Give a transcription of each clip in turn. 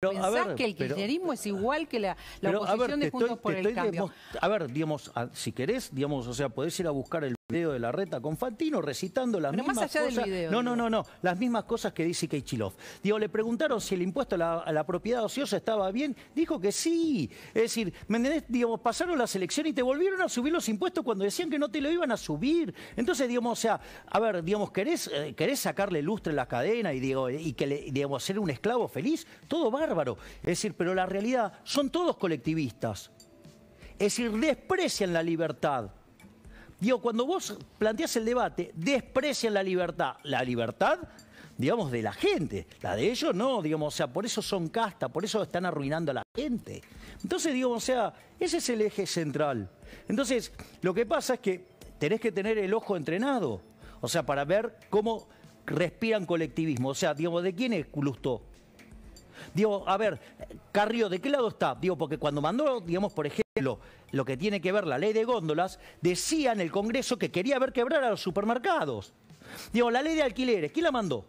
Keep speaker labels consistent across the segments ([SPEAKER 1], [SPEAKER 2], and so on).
[SPEAKER 1] Pero, ¿Pensás a ver, que el kirchnerismo
[SPEAKER 2] es igual que la, la oposición de Juntos por el Cambio?
[SPEAKER 1] a ver, digamos, si querés, digamos, o sea, podés ir a buscar el video de la reta con Fantino recitando las mismas cosas. no, no, no, no, las mismas cosas que dice Keichilov. Digo, le preguntaron si el impuesto a la, propiedad ociosa estaba bien, dijo que sí. Es decir, pasaron la selección y te volvieron a subir los impuestos cuando decían que no te lo iban a subir. Entonces, digamos, o sea, a ver, digamos, eh, ¿querés, sacarle lustre a la cadena y, digo, y que digamos, ser un esclavo feliz? Todo bárbaro. Es decir, pero la realidad, son todos colectivistas. Es decir, desprecian la libertad. Digo, cuando vos planteás el debate, desprecian la libertad. La libertad, digamos, de la gente. La de ellos no, digamos, o sea, por eso son casta, por eso están arruinando a la gente. Entonces, digamos, o sea, ese es el eje central. Entonces, lo que pasa es que tenés que tener el ojo entrenado. O sea, para ver cómo respiran colectivismo. O sea, digamos, ¿de quién es Culusto? Digo, a ver, carrillo ¿de qué lado está? Digo, porque cuando mandó, digamos, por ejemplo, lo que tiene que ver la ley de góndolas, decía en el Congreso que quería ver quebrar a los supermercados. Digo, la ley de alquileres, ¿quién la mandó?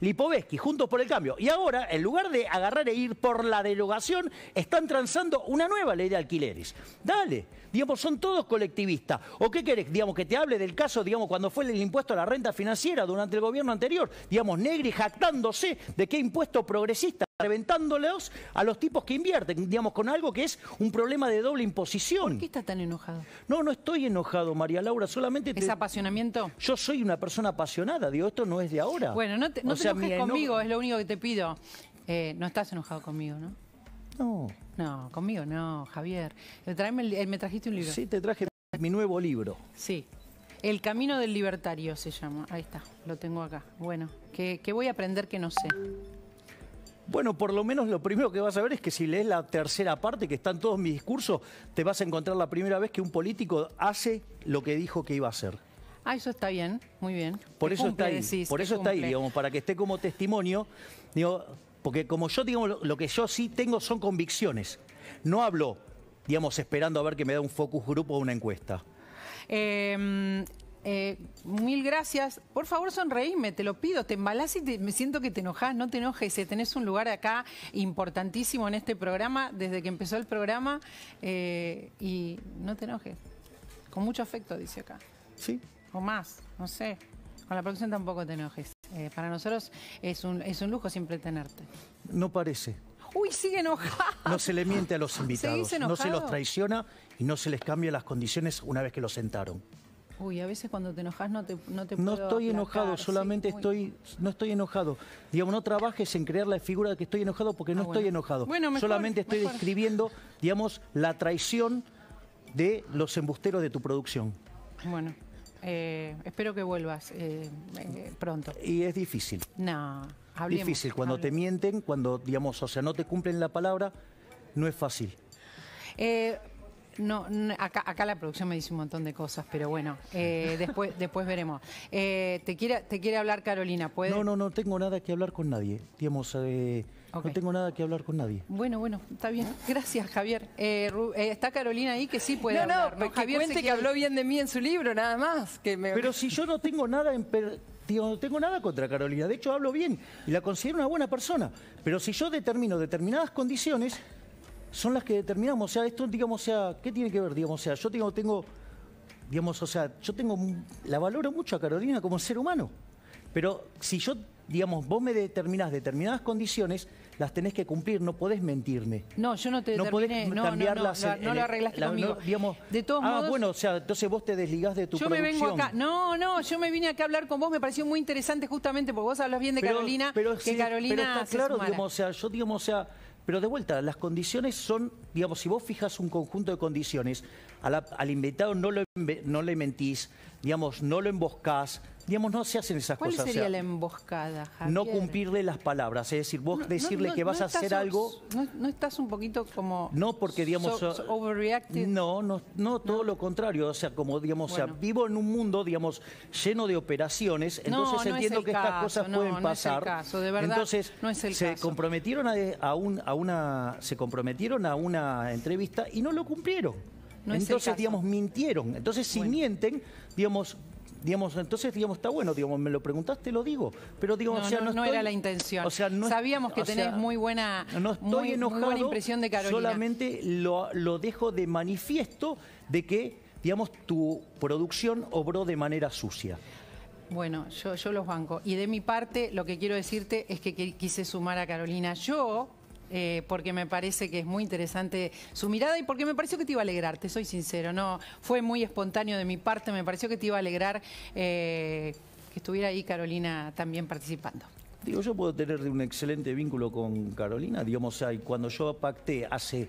[SPEAKER 1] Lipovetsky, Juntos por el Cambio. Y ahora, en lugar de agarrar e ir por la derogación, están transando una nueva ley de alquileres. Dale, digamos, son todos colectivistas. ¿O qué querés, digamos, que te hable del caso, digamos, cuando fue el impuesto a la renta financiera durante el gobierno anterior? Digamos, Negri jactándose de qué impuesto progresista reventándolos a los tipos que invierten, digamos, con algo que es un problema de doble imposición. ¿Por qué está tan enojado? No, no estoy enojado, María Laura, solamente... Te... ¿Es apasionamiento? Yo soy una persona apasionada, digo, esto no es de ahora. Bueno, no te, enojes conmigo,
[SPEAKER 2] es lo único que te pido. Eh, no estás enojado conmigo, ¿no? No. No, conmigo no, Javier. Eh, eh, me trajiste
[SPEAKER 1] un libro. Sí, te traje mi nuevo libro.
[SPEAKER 2] Sí. El Camino del Libertario se llama. Ahí está, lo tengo acá. Bueno, ¿qué voy a aprender que no sé.
[SPEAKER 1] Bueno, por lo menos lo primero que vas a ver es que si lees la tercera parte, que están todos mis discursos, te vas a encontrar la primera vez que un político hace lo que dijo que iba a hacer.
[SPEAKER 2] Ah, eso está bien, muy bien. Por eso está ahí, por eso está ahí, digamos,
[SPEAKER 1] para que esté como testimonio, digo, porque como yo, digamos, lo, que yo sí tengo son convicciones. No hablo, digamos, esperando a ver que me da un focus group o una encuesta.
[SPEAKER 2] Em, eh, mil gracias. Por favor, sonreíme, te lo pido. Te embalás y me siento que te enojás. No te enojes. Eh, tenés un lugar acá importantísimo en este programa desde que empezó el programa. Eh, y no te enojes. Con mucho afecto, dice acá. Sí. O más, no sé. Con la producción tampoco te enojes. para nosotros es un, es un lujo siempre tenerte.
[SPEAKER 1] No parece.
[SPEAKER 2] Uy, sigue enojada.
[SPEAKER 1] No se le miente a los invitados. No se los traiciona y no se les cambia las condiciones una vez que los sentaron.
[SPEAKER 2] Uy, a veces cuando te enojas no te No, te no estoy enojado, solamente estoy
[SPEAKER 1] no estoy enojado. Digamos, no trabajes en crear la figura de que estoy enojado porque no ah, estoy enojado. solamente estoy describiendo, digamos, la traición de los embusteros de tu producción.
[SPEAKER 2] Bueno. Eh, espero que vuelvas eh, eh, pronto.
[SPEAKER 1] Y es difícil.
[SPEAKER 2] No, Difícil.
[SPEAKER 1] Cuando te mienten, cuando, digamos, o sea, no te cumplen la palabra, no es fácil.
[SPEAKER 2] No, acá, la producción me dice un montón de cosas, pero bueno, eh, después, después veremos. Eh, te,
[SPEAKER 1] quiere, te quiere hablar Carolina, ¿puede? No, no, no tengo nada que hablar con nadie. Digamos, eh, no tengo nada que hablar con nadie.
[SPEAKER 2] Bueno, bueno, está bien. Gracias, Javier. Eh, está Carolina ahí que sí puede hablar. No, no, que habló
[SPEAKER 1] bien de mí en su libro, nada más. Que Pero si yo no tengo nada en... no tengo nada contra Carolina, de hecho hablo bien y la considero una buena persona, pero si yo determino determinadas condiciones, son las que determinamos. O sea, esto, digamos, o sea, ¿qué tiene que ver? Digamos, o sea, yo tengo, tengo, digamos, o sea, yo tengo, la valoro mucho a Carolina como ser humano. Pero si yo, digamos, vos me determinás determinadas condiciones, las tenés que cumplir, no podés mentirme.
[SPEAKER 2] No, yo no te No podés no, cambiarlas. No, eh, arreglaste conmigo.
[SPEAKER 1] de todos ah, bueno, o sea, entonces vos te desligás de tu yo Yo me vengo acá.
[SPEAKER 2] No, no, yo me vine acá a hablar con vos, me pareció muy interesante justamente porque vos hablas bien de Carolina, pero, que Carolina claro, o
[SPEAKER 1] sea, yo digamos, o sea, pero de vuelta, las condiciones son, digamos, si vos fijas un conjunto de condiciones, al invitado no, lo, no le mentís, digamos, no lo emboscás, Digamos, no se hacen esas cosas. ¿Cuál la
[SPEAKER 2] emboscada, No cumplirle
[SPEAKER 1] las palabras, es decir, vos decirle que vas a hacer algo...
[SPEAKER 2] No, estás un poquito como... No, porque digamos...
[SPEAKER 1] No, no, todo lo contrario, o sea, como digamos, vivo en un mundo, digamos, lleno de operaciones, entonces entiendo que estas cosas pueden pasar. entonces, no se Comprometieron a, una, se comprometieron a una entrevista y no lo cumplieron.
[SPEAKER 2] No Entonces, digamos,
[SPEAKER 1] mintieron. Entonces, si mienten, digamos, digamos, entonces, digamos, está bueno, digamos, me lo preguntaste, lo digo, pero no, era la intención. Sabíamos que tenés
[SPEAKER 2] muy buena,
[SPEAKER 1] no estoy enojado, impresión de Carolina. Solamente lo, dejo de manifiesto de que, digamos, tu producción obró de manera sucia.
[SPEAKER 2] Bueno, yo, yo los banco. Y de mi parte, lo que quiero decirte es que quise sumar a Carolina. Yo, eh, porque me parece que es muy interesante su mirada y porque me pareció que te iba a alegrar, te soy sincero, no fue muy espontáneo de mi parte, me pareció que te iba a alegrar eh, que estuviera ahí Carolina también participando.
[SPEAKER 1] Digo, yo puedo tener un excelente vínculo con Carolina, digamos, y cuando yo pacté hace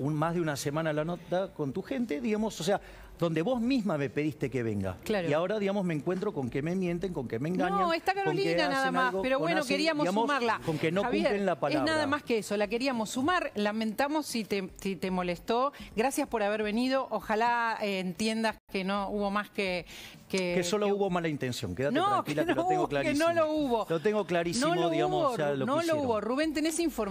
[SPEAKER 1] más de una semana la nota con tu gente, digamos, o sea, donde vos misma me pediste que venga. Y ahora, digamos, me encuentro con que me mienten, con que me engañan. No, está Carolina nada más, pero bueno, queríamos sumarla. Con que no cumplen la palabra. Es nada más
[SPEAKER 2] que eso, la queríamos sumar. Lamentamos si te, molestó. Gracias por haber venido. Ojalá eh, entiendas que no hubo más que... Que, solo
[SPEAKER 1] hubo mala intención, quédate no, tranquila que, no lo tengo hubo, clarísimo. Que no lo hubo. tengo clarísimo, no digamos, hubo, No lo hubo.
[SPEAKER 2] Rubén, tenés información.